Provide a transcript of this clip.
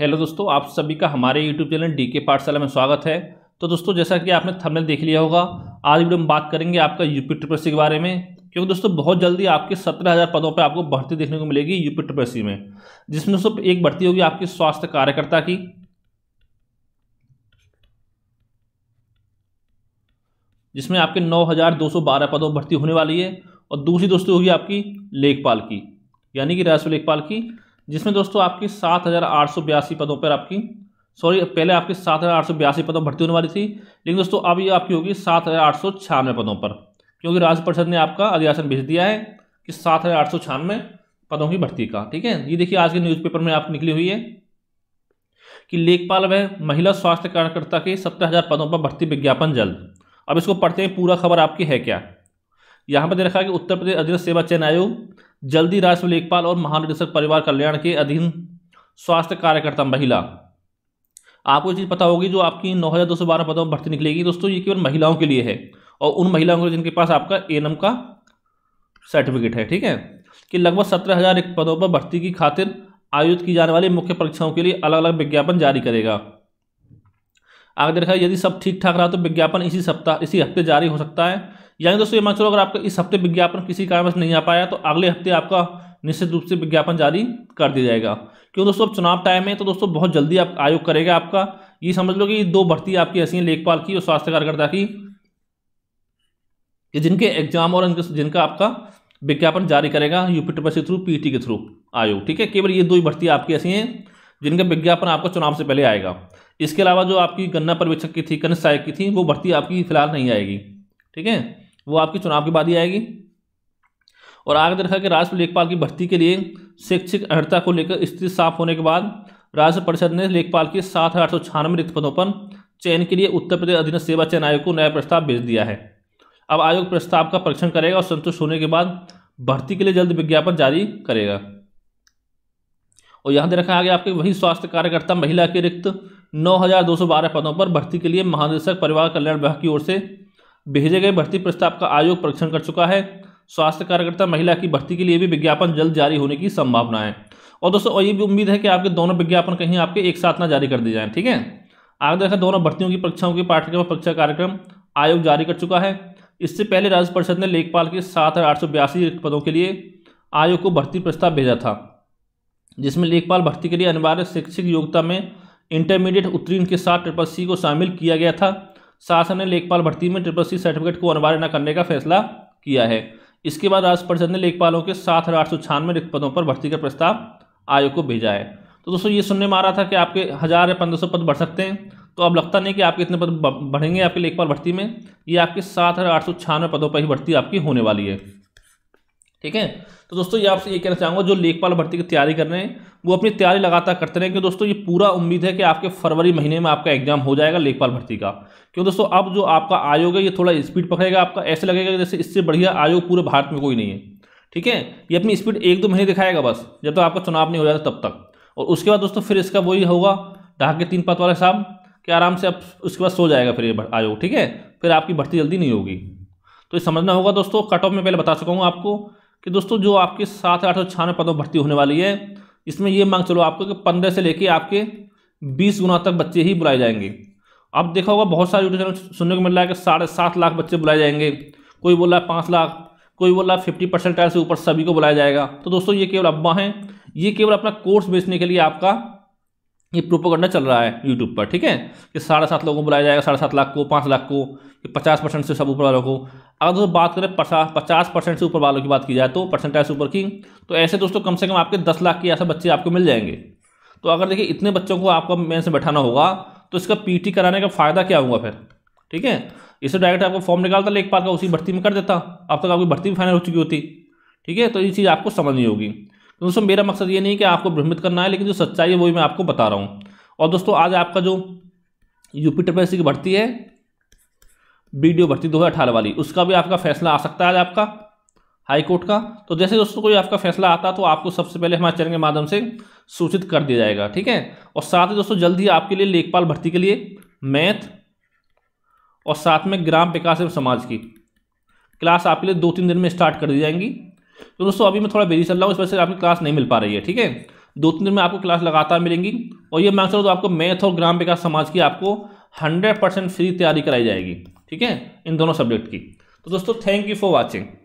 hello दोस्तों आप सभी का हमारे यूट्यूब चैनल डी के पाठशाला में स्वागत है तो दोस्तों जैसा कि आपने थंबनेल देख लिया होगा आज वीडियो हम बात करेंगे आपका यूपी ट्रिपल सी के बारे में क्योंकि दोस्तों बहुत जल्दी आपके सत्रह हज़ार पदों पर आपको भर्ती देखने को मिलेगी यूपी ट्रिपल सी में जिसमें दोस्तों एक भर्ती होगी आपकी स्वास्थ्य कार्यकर्ता की जिसमें आपके नौ हज़ार दो सौ बारह पदों भर्ती होने वाली है और दूसरी दोस्तों होगी आपकी लेखपाल की यानी कि राजस्व लेखपाल की जिसमें दोस्तों आपकी सात हज़ार आठ सौ बयासी पदों पर आपकी सॉरी पहले आपकी सात हज़ार आठ सौ बयासी पदों भर्ती होने वाली थी लेकिन दोस्तों अब ये आपकी होगी सात हज़ार आठ सौ छियानवे पदों पर क्योंकि राज्य परिषद ने आपका अधियासन भेज दिया है कि सात हज़ार आठ सौ छियानवे पदों की भर्ती का ठीक है ये देखिए आज के न्यूज़पेपर में आप निकली हुई है कि लेखपाल व महिला स्वास्थ्य कार्यकर्ता के सत्रह हज़ार पदों पर भर्ती विज्ञापन जल्द अब इसको पढ़ते हैं पूरा खबर आपकी है क्या यहाँ पर देखा है कि उत्तर प्रदेश अधिक सेवा चयन आयोग जल्दी राष्ट्र लेखपाल और महानिदेशक परिवार कल्याण के अधीन स्वास्थ्य कार्यकर्ता महिला आपको चीज़ पता होगी जो आपकी नौ हज़ार दो सौ बारह पदों पर भर्ती निकलेगी दोस्तों ये केवल महिलाओं के लिए है और उन महिलाओं के जिनके पास आपका एनम का सर्टिफिकेट है ठीक है कि लगभग सत्रह हज़ार एक पदों पर भर्ती की खातिर आयोजित की जाने वाली मुख्य परीक्षाओं के लिए अलग अलग विज्ञापन जारी करेगा आगे देखा यदि सब ठीक ठाक रहा तो विज्ञापन इसी सप्ताह इसी हफ्ते जारी हो सकता है यानी दोस्तों ये मान चलो अगर आपका इस हफ्ते विज्ञापन किसी कारणवश नहीं आ पाया तो अगले हफ्ते आपका निश्चित रूप से विज्ञापन जारी कर दिया जाएगा क्यों दोस्तों अब चुनाव टाइम है तो दोस्तों बहुत जल्दी आप आयोग करेगा आपका ये समझ लो कि दो भर्ती आपकी ऐसी हैं लेखपाल की और स्वास्थ्य कार्यकर्ता की कि जिनके एग्जाम और जिनका आपका विज्ञापन जारी करेगा यूपी ट्रिपल थ्रू पीटी के थ्रू आयोग ठीक है केवल ये दो ही भर्ती आपकी ऐसी हैं जिनका विज्ञापन आपको चुनाव से पहले आएगा इसके अलावा जो आपकी गन्ना पर्यवेक्षक की थी कनिष्ठ सहायक की थी वो भर्ती आपकी फिलहाल नहीं आएगी ठीक है वो आपकी चुनाव के बाद ही आएगी और आगे देखा कि राज्य लेखपाल की भर्ती के लिए शैक्षिक अर्हता को लेकर स्थिति साफ होने के बाद राज्य परिषद ने लेखपाल के सात हज़ार आठ सौ छियानवे रिक्त पदों पर चयन के लिए उत्तर प्रदेश अधीन सेवा चयन आयोग को नया प्रस्ताव भेज दिया है अब आयोग प्रस्ताव का परीक्षण करेगा और संतुष्ट होने के बाद भर्ती के लिए जल्द विज्ञापन जारी करेगा और यहाँ देखा आगे आपके वही स्वास्थ्य कार्यकर्ता महिला के रिक्त नौ पदों पर भर्ती के लिए महानिदेशक परिवार कल्याण विभाग की ओर से भेजे गए भर्ती प्रस्ताव का आयोग परीक्षण कर चुका है स्वास्थ्य कार्यकर्ता महिला की भर्ती के लिए भी विज्ञापन जल्द जारी होने की संभावना है और दोस्तों और ये भी उम्मीद है कि आपके दोनों विज्ञापन कहीं आपके एक साथ ना जारी कर दिए जाएं ठीक है आगे देखा दोनों भर्तियों की परीक्षाओं के पाठ्यक्रम परीक्षा कार्यक्रम आयोग जारी कर चुका है इससे पहले राज्य परिषद ने लेखपाल के सात हज़ार आठ सौ बयासी पदों के लिए आयोग को भर्ती प्रस्ताव भेजा था जिसमें लेखपाल भर्ती के लिए अनिवार्य शैक्षिक योग्यता में इंटरमीडिएट उत्तीर्ण के साथ ट्रिपल सी को शामिल किया गया था शासन ने लेखपाल भर्ती में ट्रिपल सी सर्टिफिकेट को अनिवार्य न करने का फैसला किया है इसके बाद राज्य परिषद ने लेखपालों के सात हज़ार आठ सौ छियानवे रिक्त पदों पर भर्ती का प्रस्ताव आयोग को भेजा है तो दोस्तों ये सुनने में आ रहा था कि आपके हज़ार या पंद्रह सौ पद बढ़ सकते हैं तो अब लगता नहीं कि आपके इतने पद बढ़ेंगे आपके लेखपाल भर्ती में ये आपके सात हज़ार आठ सौ छियानवे पदों पर ही भर्ती आपकी होने वाली है ठीक है तो दोस्तों ये आपसे ये कहना चाहूँगा जो लेखपाल भर्ती की तैयारी कर रहे हैं वो अपनी तैयारी लगातार करते रहे क्योंकि दोस्तों ये पूरा उम्मीद है कि आपके फरवरी महीने में आपका एग्जाम हो जाएगा लेखपाल भर्ती का क्यों दोस्तों अब जो आपका आयोग है ये थोड़ा स्पीड पकड़ेगा आपका ऐसे लगेगा जैसे इससे बढ़िया आयोग पूरे भारत में कोई नहीं है ठीक है ये अपनी स्पीड एक दो महीने दिखाएगा बस जब तक तो आपका चुनाव नहीं हो जाता तब तक और उसके बाद दोस्तों फिर इसका वही होगा ढाक के तीन पद वाले साहब कि आराम से अब उसके बाद सो जाएगा फिर ये आयोग ठीक है फिर आपकी भर्ती जल्दी नहीं होगी तो ये समझना होगा दोस्तों कट ऑफ में पहले बता चुका हूँ आपको कि दोस्तों जो आपके सात आठ सौ छियानवे पदों भर्ती होने वाली है इसमें ये मांग चलो आपको कि पंद्रह से लेके आपके बीस गुना तक बच्चे ही बुलाए जाएंगे अब देखा होगा बहुत सारे यूट्यूब चैनल सुनने को मिल रहा है कि साढ़े सात लाख बच्चे बुलाए जाएंगे कोई बोल रहा है पाँच लाख कोई बोल रहा है फिफ्टी परसेंट से ऊपर सभी को बुलाया जाएगा तो दोस्तों ये केवल अब्बा हैं ये केवल अपना कोर्स बेचने के लिए आपका ये प्रोपोगंडा चल रहा है यूट्यूब पर ठीक है कि साढ़े सात लोगों को बुलाया जाएगा साढ़े सात लाख को पाँच लाख को कि पचास परसेंट से सब ऊपर वालों को अगर दोस्तों बात करें पचास पचास परसेंट से ऊपर वालों की बात की जाए तो परसेंटाइज ऊपर की तो ऐसे दोस्तों कम से कम आपके दस लाख के ऐसे बच्चे आपको मिल जाएंगे तो अगर देखिए इतने बच्चों को आपको मेन से बैठाना होगा तो इसका पी कराने का फ़ायदा क्या होगा फिर ठीक है इसे डायरेक्ट आपको फॉर्म निकालता लेखपाल का उसी भर्ती में कर देता अब तक आपकी भर्ती भी फाइनल हो चुकी होती ठीक है तो ये चीज़ आपको समझनी होगी तो दोस्तों मेरा मकसद ये नहीं कि आपको भ्रमित करना है लेकिन जो सच्चाई है वही मैं आपको बता रहा हूँ और दोस्तों आज आपका जो यूपी ट्रिपल की भर्ती है वीडियो भर्ती दो वाली उसका भी आपका फैसला आ सकता है आज आपका हाई कोर्ट का तो जैसे दोस्तों कोई आपका फैसला आता तो आपको सबसे पहले हमारे चैनल के माध्यम से सूचित कर दिया जाएगा ठीक है और साथ ही दोस्तों जल्द ही आपके लिए लेखपाल भर्ती के लिए मैथ और साथ में ग्राम विकास एवं समाज की क्लास आपके लिए दो तीन दिन में स्टार्ट कर दी जाएंगी तो दोस्तों अभी मैं थोड़ा बिजी चल रहा हूँ इस वजह से आपकी क्लास नहीं मिल पा रही है ठीक है दो तीन दिन में आपको क्लास लगातार मिलेंगी और ये मैं सकते तो आपको मैथ और ग्राम विकास समाज की आपको हंड्रेड परसेंट फ्री तैयारी कराई जाएगी ठीक है इन दोनों सब्जेक्ट की तो दोस्तों थैंक यू फॉर वॉचिंग